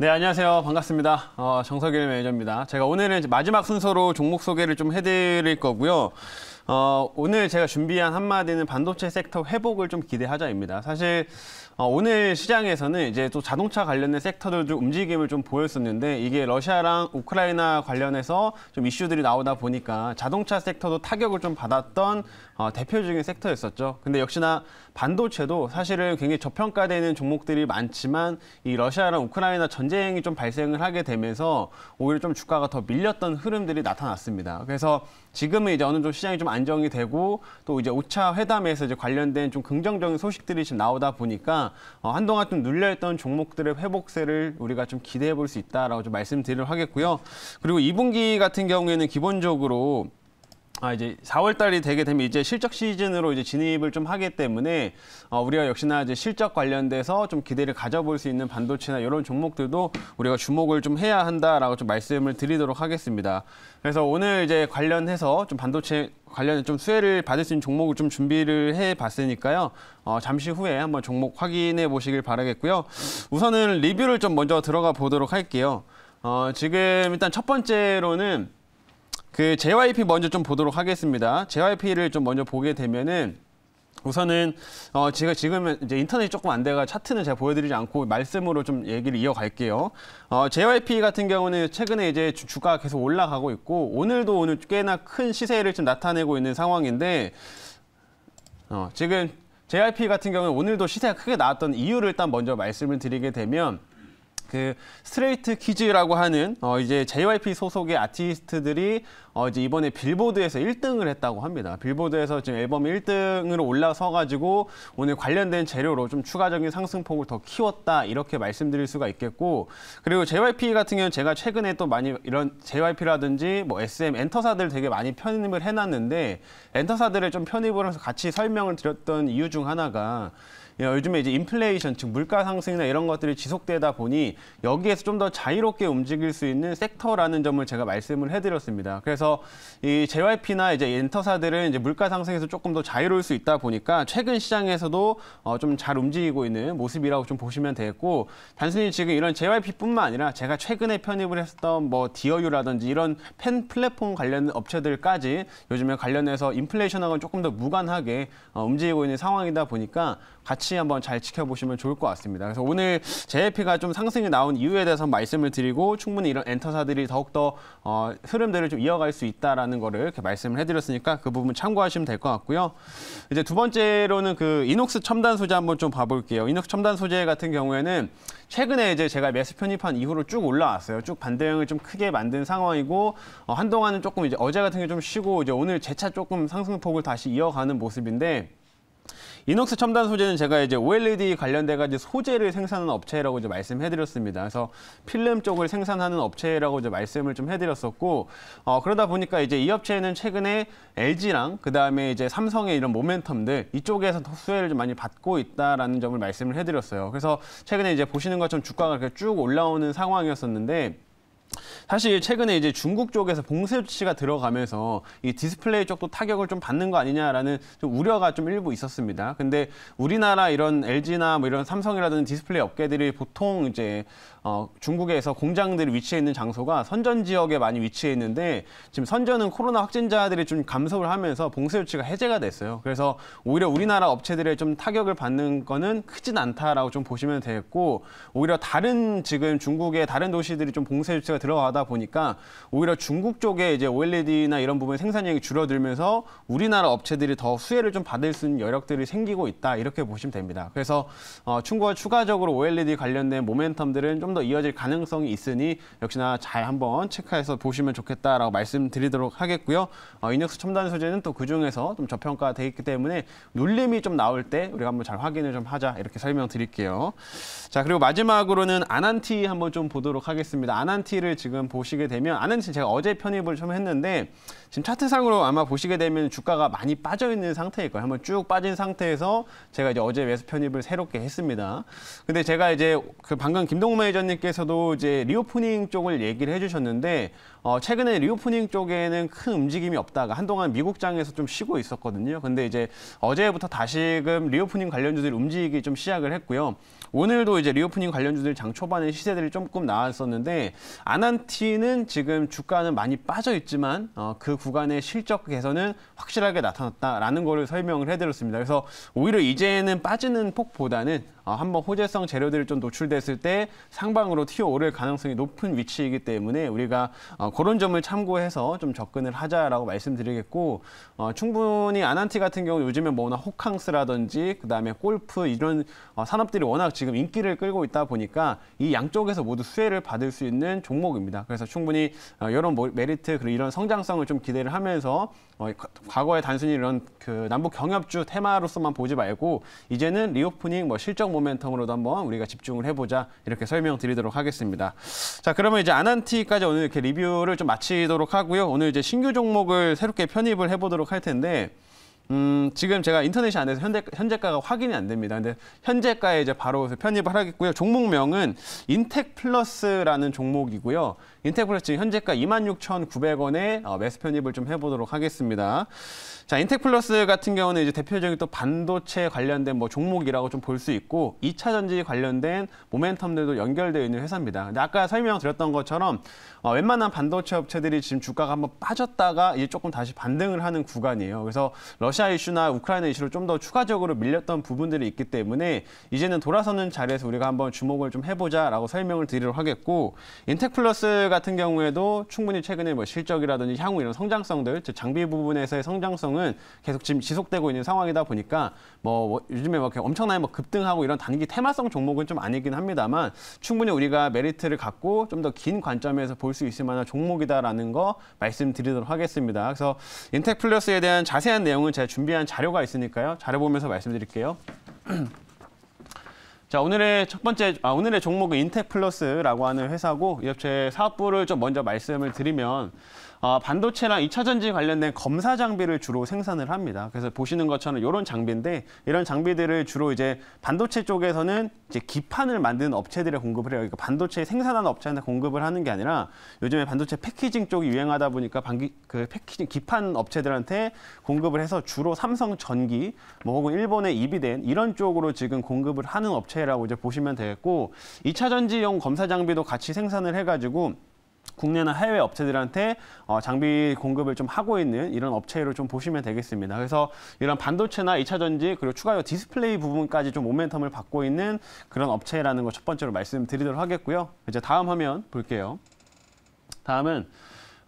네, 안녕하세요. 반갑습니다. 어, 정석일 매니저입니다. 제가 오늘은 마지막 순서로 종목 소개를 좀 해드릴 거고요. 어, 오늘 제가 준비한 한마디는 반도체 섹터 회복을 좀 기대하자입니다. 사실 어, 오늘 시장에서는 이제 또 자동차 관련된 섹터들 좀 움직임을 좀 보였었는데 이게 러시아랑 우크라이나 관련해서 좀 이슈들이 나오다 보니까 자동차 섹터도 타격을 좀 받았던 어, 대표적인 섹터였었죠. 근데 역시나 반도체도 사실은 굉장히 저평가되는 종목들이 많지만 이 러시아랑 우크라이나 전쟁이 좀 발생을 하게 되면서 오히려 좀 주가가 더 밀렸던 흐름들이 나타났습니다. 그래서 지금은 이제 어느 정도 시장이 좀 안정이 되고 또 이제 5차 회담에서 이제 관련된 좀 긍정적인 소식들이 지금 나오다 보니까 어, 한동안 좀 눌려있던 종목들의 회복세를 우리가 좀 기대해 볼 수 있다라고 좀 말씀드리려 하겠고요. 그리고 2분기 같은 경우에는 기본적으로 아 이제 4월 달이 되게 되면 이제 실적 시즌으로 이제 진입을 좀 하기 때문에 어, 우리가 역시나 이제 실적 관련돼서 좀 기대를 가져볼 수 있는 반도체나 이런 종목들도 우리가 주목을 좀 해야 한다라고 좀 말씀을 드리도록 하겠습니다. 그래서 오늘 이제 관련해서 좀 반도체 관련해 좀 수혜를 받을 수 있는 종목을 좀 준비를 해봤으니까요. 어, 잠시 후에 한번 종목 확인해 보시길 바라겠고요. 우선은 리뷰를 좀 먼저 들어가 보도록 할게요. 어, 지금 일단 첫 번째로는 그 JYP 먼저 좀 보도록 하겠습니다. JYP를 좀 먼저 보게 되면은 우선은 어 제가 지금 이제 인터넷이 조금 안 돼가 차트는 제가 보여드리지 않고 말씀으로 좀 얘기를 이어갈게요. 어 JYP 같은 경우는 최근에 이제 주가 계속 올라가고 있고 오늘도 오늘 꽤나 큰 시세를 좀 나타내고 있는 상황인데 어 지금 JYP 같은 경우는 오늘도 시세가 크게 나왔던 이유를 일단 먼저 말씀을 드리게 되면 그 스트레이트 키즈라고 하는 어 이제 JYP 소속의 아티스트들이 어 이제 이번에 빌보드에서 1등을 했다고 합니다. 빌보드에서 지금 앨범 1등으로 올라서 가지고 오늘 관련된 재료로 좀 추가적인 상승폭을 더 키웠다 이렇게 말씀드릴 수가 있겠고 그리고 JYP 같은 경우는 제가 최근에 또 많이 이런 JYP라든지 뭐 SM 엔터사들 되게 많이 편입을 해놨는데 엔터사들을 좀 편입을 해서 같이 설명을 드렸던 이유 중 하나가 예, 요즘에 이제 인플레이션, 즉 물가 상승이나 이런 것들이 지속되다 보니 여기에서 좀 더 자유롭게 움직일 수 있는 섹터라는 점을 제가 말씀을 해드렸습니다. 그래서 이 JYP나 이제 엔터사들은 이제 물가 상승에서 조금 더 자유로울 수 있다 보니까 최근 시장에서도 어, 좀 잘 움직이고 있는 모습이라고 좀 보시면 되겠고 단순히 지금 이런 JYP뿐만 아니라 제가 최근에 편입을 했던 뭐 디어유라든지 이런 팬 플랫폼 관련 업체들까지 요즘에 관련해서 인플레이션하고는 조금 더 무관하게 어, 움직이고 있는 상황이다 보니까 같이 한번 잘 지켜보시면 좋을 것 같습니다. 그래서 오늘 JLP가 좀 상승이 나온 이유에 대해서 말씀을 드리고 충분히 이런 엔터사들이 더욱더 어, 흐름들을 좀 이어갈 수 있다라는 거를 이렇게 말씀을 해드렸으니까 그 부분 참고하시면 될 것 같고요. 이제 두 번째로는 그 이녹스 첨단 소재 한번 좀 봐볼게요. 이녹스 첨단 소재 같은 경우에는 최근에 이제 제가 매수 편입한 이후로 쭉 올라왔어요. 쭉 반대형을 좀 크게 만든 상황이고 어, 한동안은 조금 이제 어제 같은 게 좀 쉬고 이제 오늘 재차 조금 상승폭을 다시 이어가는 모습인데 이녹스 첨단 소재는 제가 이제 OLED 관련돼 가지고 소재를 생산하는 업체라고 이제 말씀해 드렸습니다. 그래서 필름 쪽을 생산하는 업체라고 이제 말씀을 좀 해 드렸었고 어 그러다 보니까 이제 이 업체는 최근에 LG랑 그다음에 이제 삼성의 이런 모멘텀들 이쪽에서 수혜를 좀 많이 받고 있다라는 점을 말씀을 해 드렸어요. 그래서 최근에 이제 보시는 것처럼 주가가 이렇게 쭉 올라오는 상황이었었는데 사실 최근에 이제 중국 쪽에서 봉쇄 조치가 들어가면서 이 디스플레이 쪽도 타격을 좀 받는 거 아니냐라는 좀 우려가 좀 일부 있었습니다. 근데 우리나라 이런 LG나 뭐 이런 삼성이라든 디스플레이 업계들이 보통 이제 어, 중국에서 공장들이 위치해 있는 장소가 선전 지역에 많이 위치해 있는데 지금 선전은 코로나 확진자들이 좀 감소를 하면서 봉쇄 조치가 해제가 됐어요. 그래서 오히려 우리나라 업체들의 좀 타격을 받는 거는 크진 않다라고 좀 보시면 되겠고 오히려 다른 지금 중국의 다른 도시들이 좀 봉쇄 조치가 시대에 들어가다 보니까 오히려 중국 쪽에 이제 OLED나 이런 부분 생산량이 줄어들면서 우리나라 업체들이 더 수혜를 좀 받을 수 있는 여력들이 생기고 있다 이렇게 보시면 됩니다. 그래서 어, 충고가 추가적으로 OLED 관련된 모멘텀들은 좀 더 이어질 가능성이 있으니 역시나 잘 한번 체크해서 보시면 좋겠다라고 말씀드리도록 하겠고요. 어, 이넥스 첨단 소재는 또 그 중에서 좀 저평가돼 있기 때문에 눌림이 좀 나올 때 우리가 한번 잘 확인을 좀 하자 이렇게 설명드릴게요. 자 그리고 마지막으로는 아난티 한번 좀 보도록 하겠습니다. 아난티를 차트를 지금 보시게 되면 아는 제가 어제 편입을 좀 했는데 지금 차트상으로 아마 보시게 되면 주가가 많이 빠져 있는 상태일 거예요. 한번 쭉 빠진 상태에서 제가 이제 어제 매수 편입을 새롭게 했습니다. 근데 제가 이제 그 방금 김동호 매니저님께서도 이제 리오프닝 쪽을 얘기를 해주셨는데 어, 최근에 리오프닝 쪽에는 큰 움직임이 없다가 한동안 미국장에서 좀 쉬고 있었거든요. 근데 이제 어제부터 다시금 리오프닝 관련주들이 움직이기 좀 시작을 했고요. 오늘도 이제 리오프닝 관련주들 장 초반에 시세들이 조금 나왔었는데 아난티는 지금 주가는 많이 빠져 있지만 어, 그 구간의 실적 개선은 확실하게 나타났다라는 거를 설명을 해드렸습니다. 그래서 오히려 이제는 빠지는 폭보다는 어, 한번 호재성 재료들이 좀 노출됐을 때 상방으로 튀어오를 가능성이 높은 위치이기 때문에 우리가 어, 그런 점을 참고해서 좀 접근을 하자라고 말씀드리겠고 어, 충분히 아난티 같은 경우 요즘에 뭐나 호캉스라든지 그다음에 골프 이런 산업들이 워낙 지금 인기를 끌고 있다 보니까 이 양쪽에서 모두 수혜를 받을 수 있는 종목입니다. 그래서 충분히 이런 메리트 그리고 이런 성장성을 좀 기대를 하면서 과거에 단순히 이런 그 남북 경협주 테마로서만 보지 말고 이제는 리오프닝 뭐 실적 모멘텀으로도 한번 우리가 집중을 해보자 이렇게 설명드리도록 하겠습니다. 자 그러면 이제 아난티까지 오늘 이렇게 리뷰를 좀 마치도록 하고요. 오늘 이제 신규 종목을 새롭게 편입을 해보도록 할 텐데 음, 지금 제가 인터넷이 안 돼서 현재, 현재가가 확인이 안 됩니다. 근데 현재가에 이제 바로 편입을 하겠고요. 종목명은 인텍 플러스라는 종목이고요. 인텍 플러스 현재가 26,900원에 어, 매수 편입을 좀 해보도록 하겠습니다. 자, 인텍 플러스 같은 경우는 이제 대표적인 또 반도체 관련된 뭐 종목이라고 좀 볼 수 있고 2차 전지 관련된 모멘텀들도 연결되어 있는 회사입니다. 근데 아까 설명드렸던 것처럼 어, 웬만한 반도체 업체들이 지금 주가가 한번 빠졌다가 이제 조금 다시 반등을 하는 구간이에요. 그래서 러시 아 러시아 이슈나 우크라이나 이슈를 좀더 추가적으로 밀렸던 부분들이 있기 때문에 이제는 돌아서는 자리에서 우리가 한번 주목을 좀 해보자라고 설명을 드리도록 하겠고 인텍플러스 같은 경우에도 충분히 최근에 뭐 실적이라든지 향후 이런 성장성들 즉 장비 부분에서의 성장성은 계속 지금 지속되고 있는 상황이다 보니까 뭐, 뭐 요즘에 막 뭐 엄청나게 뭐 급등하고 이런 단기 테마성 종목은 좀 아니긴 합니다만 충분히 우리가 메리트를 갖고 좀 더 긴 관점에서 볼 수 있을 만한 종목이다라는 거 말씀드리도록 하겠습니다. 그래서 인텍플러스에 대한 자세한 내용은 제 준비한 자료가 있으니까요. 자료 보면서 말씀드릴게요. 자 오늘의 첫 번째 아, 오늘의 종목은 인텍플러스라고 하는 회사고 이 업체 사업부를 좀 먼저 말씀을 드리면 어, 반도체랑 2차 전지 관련된 검사 장비를 주로 생산을 합니다. 그래서 보시는 것처럼 이런 장비인데 이런 장비들을 주로 이제 반도체 쪽에서는 이제 기판을 만드는 업체들에 공급을 해요. 그러니까 반도체 생산하는 업체한테 공급을 하는 게 아니라 요즘에 반도체 패키징 쪽이 유행하다 보니까 반기, 그 패키징 기판 업체들한테 공급을 해서 주로 삼성 전기 뭐 혹은 일본의 이비덴 이런 쪽으로 지금 공급을 하는 업체라고 이제 보시면 되겠고 2차 전지용 검사 장비도 같이 생산을 해가지고 국내나 해외 업체들한테 어, 장비 공급을 좀 하고 있는 이런 업체로 좀 보시면 되겠습니다. 그래서 이런 반도체나 이차 전지 그리고 추가로 디스플레이 부분까지 좀 모멘텀을 받고 있는 그런 업체라는 거 첫 번째로 말씀드리도록 하겠고요. 이제 다음 화면 볼게요. 다음은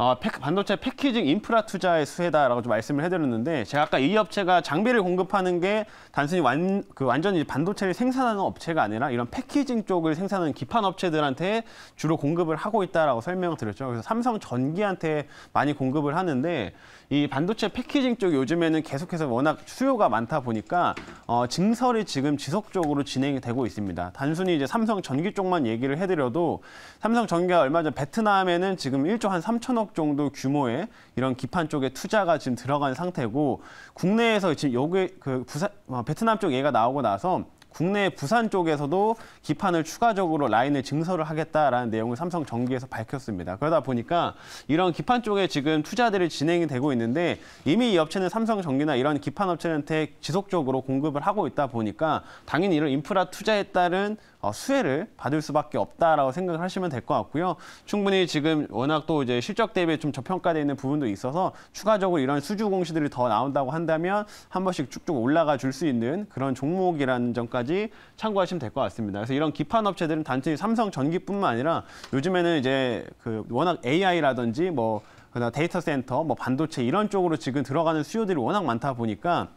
어, 반도체 패키징 인프라 투자의 수혜다라고 좀 말씀을 해드렸는데 제가 아까 이 업체가 장비를 공급하는 게 단순히 완, 그 완전히 반도체를 생산하는 업체가 아니라 이런 패키징 쪽을 생산하는 기판 업체들한테 주로 공급을 하고 있다라고 설명을 드렸죠. 그래서 삼성 전기한테 많이 공급을 하는데 이 반도체 패키징 쪽 요즘에는 계속해서 워낙 수요가 많다 보니까 어, 증설이 지금 지속적으로 진행이 되고 있습니다. 단순히 이제 삼성 전기 쪽만 얘기를 해드려도 삼성 전기가 얼마 전 베트남에는 지금 1조 한 3천억 천억 정도 규모의 이런 기판 쪽에 투자가 지금 들어간 상태고 국내에서 지금 여기 그 부산 어, 베트남 쪽 얘가 나오고 나서 국내 부산 쪽에서도 기판을 추가적으로 라인을 증설을 하겠다라는 내용을 삼성 전기에서 밝혔습니다. 그러다 보니까 이런 기판 쪽에 지금 투자들이 진행이 되고 있는데 이미 이 업체는 삼성 전기나 이런 기판 업체한테 지속적으로 공급을 하고 있다 보니까 당연히 이런 인프라 투자에 따른 어, 수혜를 받을 수밖에 없다라고 생각을 하시면 될 것 같고요. 충분히 지금 워낙 또 이제 실적 대비 좀 저평가되어 있는 부분도 있어서 추가적으로 이런 수주 공시들이 더 나온다고 한다면 한 번씩 쭉쭉 올라가 줄 수 있는 그런 종목이라는 점까지 내까지 참고하시면 될 것 같습니다. 그래서 이런 기판 업체들은 단순히 삼성 전기뿐만 아니라 요즘에는 이제 그 워낙 AI라든지 뭐 그다음 데이터 센터, 뭐 반도체 이런 쪽으로 지금 들어가는 수요들이 워낙 많다 보니까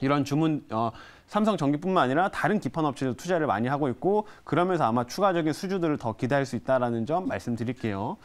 이런 주문 어 삼성전기뿐만 아니라 다른 기판 업체도 투자를 많이 하고 있고 그러면서 아마 추가적인 수주들을 더 기대할 수 있다라는 점 말씀드릴게요.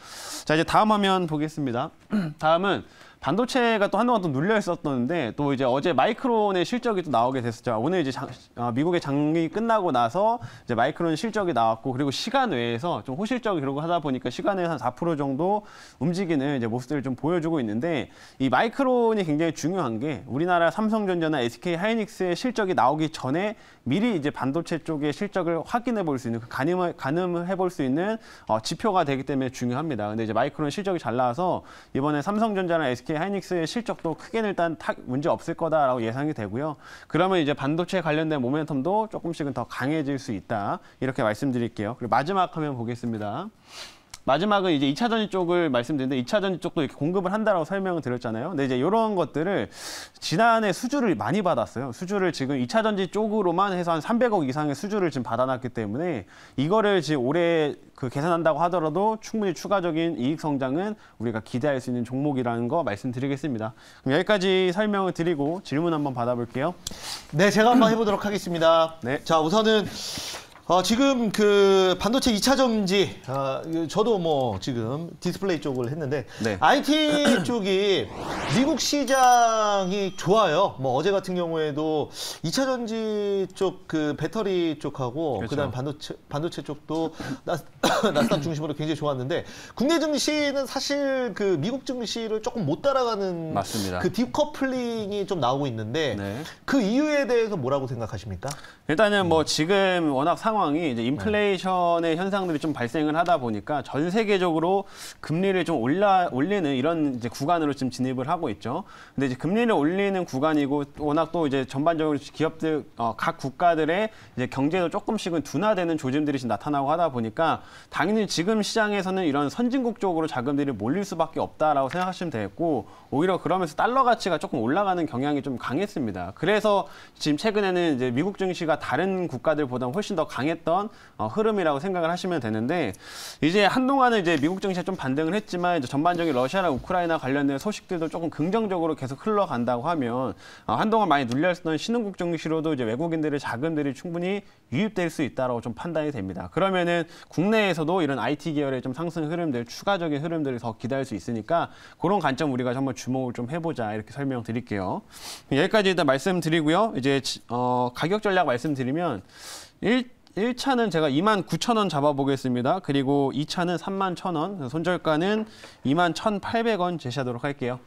자 이제 다음 화면 보겠습니다. 다음은 반도체가 또 한동안 또 눌려 있었던데또 이제 어제 마이크론의 실적이 또 나오게 됐었죠. 오늘 이제 장, 어, 미국의 장이 끝나고 나서 이제 마이크론 실적이 나왔고 그리고 시간 외에서 좀 호실적이 그러고 하다 보니까 시간 외에서 한 4% 정도 움직이는 이제 모습들을 좀 보여주고 있는데 이 마이크론이 굉장히 중요한 게 우리나라 삼성전자나 SK 하이닉스의 실적이 나오고 나오기 전에 미리 이제 반도체 쪽의 실적을 확인해 볼 수 있는 그 가늠을 가늠을 해 볼 수 있는 어, 지표가 되기 때문에 중요합니다. 근데 이제 마이크론 실적이 잘 나와서 이번에 삼성전자나 SK 하이닉스의 실적도 크게는 일단 탁 문제 없을 거다라고 예상이 되고요. 그러면 이제 반도체 관련된 모멘텀도 조금씩은 더 강해질 수 있다 이렇게 말씀드릴게요. 그리고 마지막 화면 보겠습니다. 마지막은 이제 2차 전지 쪽을 말씀드렸는데 2차 전지 쪽도 이렇게 공급을 한다라고 설명을 드렸잖아요. 근데 이제 이런 것들을 지난해 수주를 많이 받았어요. 수주를 지금 2차 전지 쪽으로만 해서 한 300억 이상의 수주를 지금 받아놨기 때문에 이거를 지금 올해 그 계산한다고 하더라도 충분히 추가적인 이익 성장은 우리가 기대할 수 있는 종목이라는 거 말씀드리겠습니다. 그럼 여기까지 설명을 드리고 질문 한번 받아볼게요. 네, 제가 한번 해보도록 하겠습니다. 네. 자, 우선은 어, 지금 그 반도체 2차 전지 어, 아, 저도 뭐 지금 디스플레이 쪽을 했는데 네. IT 쪽이 미국 시장이 좋아요. 뭐 어제 같은 경우에도 2차 전지 쪽 그 배터리 쪽하고 그렇죠. 그다음 반도체 반도체 쪽도 나스닥 중심으로 굉장히 좋았는데 국내 증시는 사실 그 미국 증시를 조금 못 따라가는 맞습니다. 그 디커플링이 좀 나오고 있는데 네. 그 이유에 대해서 뭐라고 생각하십니까? 일단은 뭐 지금 워낙 상 상황이 이제 인플레이션의 현상들이 좀 발생을 하다 보니까 전 세계적으로 금리를 좀 올라 올리는 이런 이제 구간으로 지금 진입을 하고 있죠. 근데 이제 금리를 올리는 구간이고 워낙 또 이제 전반적으로 기업들 어, 각 국가들의 이제 경제도 조금씩은 둔화되는 조짐들이 지금 나타나고 하다 보니까 당연히 지금 시장에서는 이런 선진국 쪽으로 자금들이 몰릴 수밖에 없다라고 생각하시면 되겠고 오히려 그러면서 달러 가치가 조금 올라가는 경향이 좀 강했습니다. 그래서 지금 최근에는 이제 미국 증시가 다른 국가들보다 훨씬 더 강했던 어, 흐름이라고 생각을 하시면 되는데 이제 한동안은 이제 미국 증시가 좀 반등을 했지만 이제 전반적인 러시아나 우크라이나 관련된 소식들도 조금 긍정적으로 계속 흘러간다고 하면 어, 한동안 많이 눌려있던 신흥국 증시로도 이제 외국인들의 자금들이 충분히 유입될 수 있다라고 좀 판단이 됩니다. 그러면은 국내에서도 이런 IT 계열의 좀 상승 흐름들 추가적인 흐름들을더 기대할 수 있으니까 그런 관점 우리가 한번 주 주목을 좀 해보자 이렇게 설명드릴게요. 여기까지 일단 말씀드리고요. 이제 어, 가격 전략 말씀드리면 1, 1차는 제가 2 9 0원 잡아보겠습니다. 그리고 2차는 3 1 0원 손절가는 21,800원 제시하도록 할게요.